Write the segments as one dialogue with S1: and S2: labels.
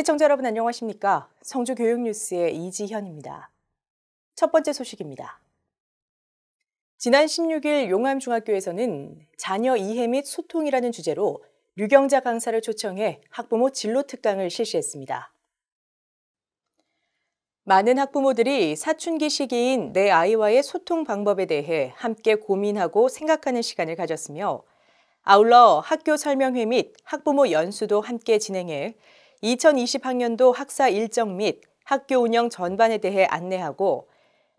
S1: 시청자 여러분 안녕하십니까? 성주교육뉴스의 이지현입니다. 첫 번째 소식입니다. 지난 16일 용암중학교에서는 자녀 이해 및 소통이라는 주제로 유경자 강사를 초청해 학부모 진로 특강을 실시했습니다. 많은 학부모들이 사춘기 시기인 내 아이와의 소통 방법에 대해 함께 고민하고 생각하는 시간을 가졌으며 아울러 학교 설명회 및 학부모 연수도 함께 진행해 2020학년도 학사 일정 및 학교 운영 전반에 대해 안내하고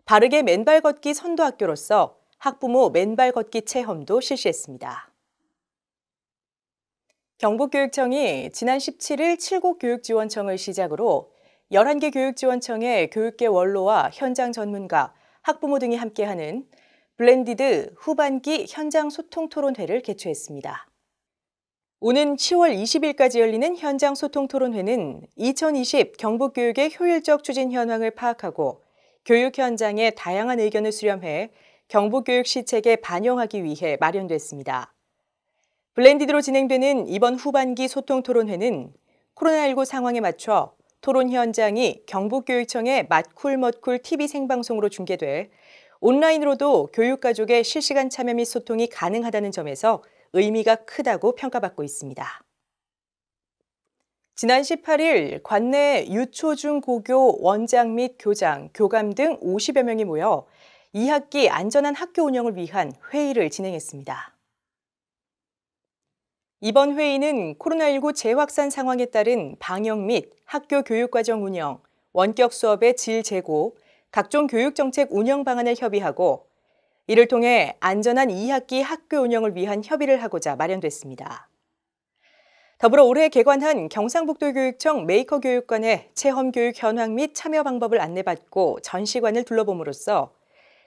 S1: 바르게 맨발 걷기 선도학교로서 학부모 맨발 걷기 체험도 실시했습니다. 경북교육청이 지난 17일 7고 교육지원청을 시작으로 11개 교육지원청의 교육계 원로와 현장 전문가, 학부모 등이 함께하는 블렌디드 후반기 현장 소통 토론회를 개최했습니다. 오는 10월 20일까지 열리는 현장 소통 토론회는 2020 경북 교육의 효율적 추진 현황을 파악하고 교육 현장의 다양한 의견을 수렴해 경북 교육 시책에 반영하기 위해 마련됐습니다. 블렌디드로 진행되는 이번 후반기 소통 토론회는 코로나19 상황에 맞춰 토론 현장이 경북교육청의 맛쿨멋쿨 TV 생방송으로 중계돼 온라인으로도 교육가족의 실시간 참여 및 소통이 가능하다는 점에서 의미가 크다고 평가받고 있습니다. 지난 18일 관내 유초중 고교 원장 및 교장, 교감 등 50여 명이 모여 2학기 안전한 학교 운영을 위한 회의를 진행했습니다. 이번 회의는 코로나19 재확산 상황에 따른 방역 및 학교 교육과정 운영, 원격 수업의 질 제고, 각종 교육정책 운영 방안을 협의하고 이를 통해 안전한 2학기 학교 운영을 위한 협의를 하고자 마련됐습니다. 더불어 올해 개관한 경상북도교육청 메이커 교육관의 체험 교육 현황 및 참여 방법을 안내받고 전시관을 둘러봄으로써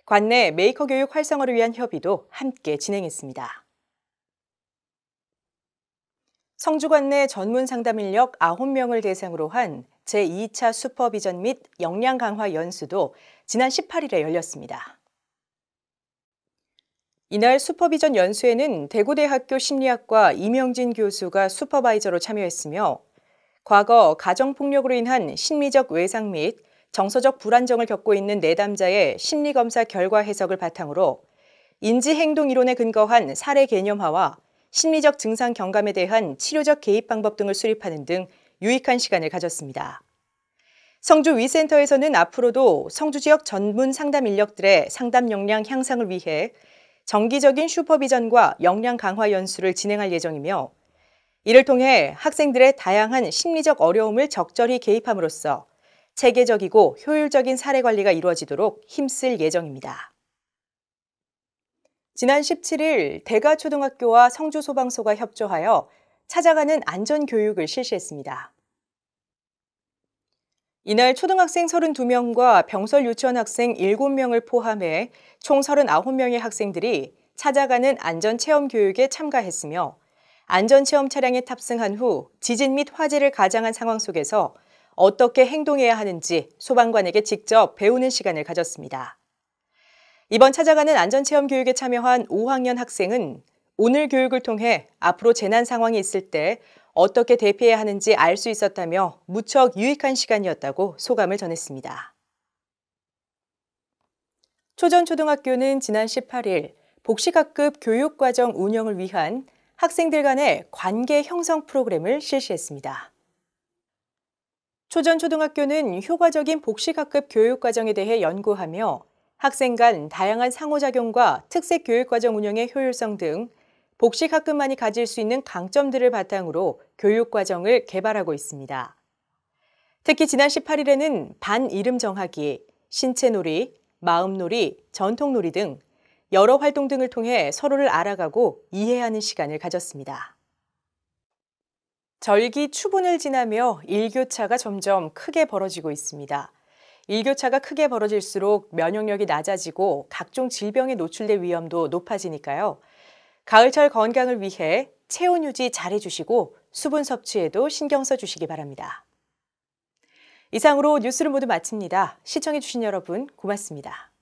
S1: 관내 메이커 교육 활성화를 위한 협의도 함께 진행했습니다. 성주관내 전문 상담 인력 9명을 대상으로 한 제2차 슈퍼비전 및 역량 강화 연수도 지난 18일에 열렸습니다. 이날 슈퍼비전 연수에는 대구대학교 심리학과 이명진 교수가 슈퍼바이저로 참여했으며 과거 가정폭력으로 인한 심리적 외상 및 정서적 불안정을 겪고 있는 내담자의 네 심리검사 결과 해석을 바탕으로 인지행동이론에 근거한 사례 개념화와 심리적 증상 경감에 대한 치료적 개입 방법 등을 수립하는 등 유익한 시간을 가졌습니다. 성주위센터에서는 앞으로도 성주 지역 전문 상담 인력들의 상담 역량 향상을 위해 정기적인 슈퍼비전과 역량 강화 연수를 진행할 예정이며 이를 통해 학생들의 다양한 심리적 어려움을 적절히 개입함으로써 체계적이고 효율적인 사례 관리가 이루어지도록 힘쓸 예정입니다. 지난 17일 대가초등학교와 성주소방소가 협조하여 찾아가는 안전교육을 실시했습니다. 이날 초등학생 32명과 병설 유치원 학생 7명을 포함해 총 39명의 학생들이 찾아가는 안전체험 교육에 참가했으며 안전체험 차량에 탑승한 후 지진 및 화재를 가장한 상황 속에서 어떻게 행동해야 하는지 소방관에게 직접 배우는 시간을 가졌습니다. 이번 찾아가는 안전체험 교육에 참여한 5학년 학생은 오늘 교육을 통해 앞으로 재난 상황이 있을 때 어떻게 대피해야 하는지 알 수 있었다며 무척 유익한 시간이었다고 소감을 전했습니다. 초전초등학교는 지난 18일 복식학급 교육과정 운영을 위한 학생들 간의 관계 형성 프로그램을 실시했습니다. 초전초등학교는 효과적인 복식학급 교육과정에 대해 연구하며 학생 간 다양한 상호작용과 특색 교육과정 운영의 효율성 등 복식학급만이 가질 수 있는 강점들을 바탕으로 교육과정을 개발하고 있습니다. 특히 지난 18일에는 반 이름 정하기, 신체놀이, 마음놀이, 전통놀이 등 여러 활동 등을 통해 서로를 알아가고 이해하는 시간을 가졌습니다. 절기 추분을 지나며 일교차가 점점 크게 벌어지고 있습니다. 일교차가 크게 벌어질수록 면역력이 낮아지고 각종 질병에 노출될 위험도 높아지니까요. 가을철 건강을 위해 체온 유지 잘해주시고 수분 섭취에도 신경 써주시기 바랍니다. 이상으로 뉴스를 모두 마칩니다. 시청해주신 여러분 고맙습니다.